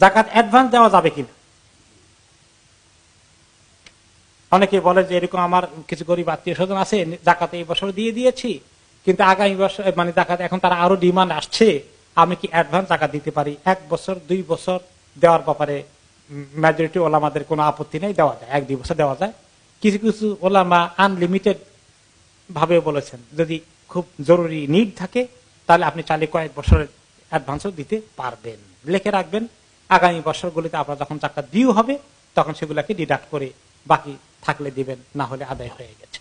জাকাত অ্যাডভান্স দেওয়া যাবে কিনা অনেকে বলে যে এরকম আমার কিছু গরিব আত্মীয় স্বজন আছে জাকাত এই বছর দিয়ে দিয়েছি কিন্তু আগামী বছর মানে জাকাত এখন তারা আরো ডিমান্ড আসছে আমি কি অ্যাডভান্স জাকাত দিতে পারি এক বছর দুই বছর দেওয়ার ব্যাপারে মেজরিটি ওলামাদের কোনো আপত্তি নেই দেওয়া যায় এক দুই বছর দেওয়া যায় কিছু কিছু ওলামা আনলিমিটেড ভাবে বলেছেন যদি খুব জরুরি নিড থাকে তাহলে আপনি চাইলে কয়েক বছরের অ্যাডভান্সও দিতে পারবেন লেখে রাখবেন আগামী বছরগুলিতে আপনার যখন টাকা দিও হবে তখন সেগুলাকে ডিডাক্ট করে বাকি থাকলে দিবেন না হলে আদায় হয়ে গেল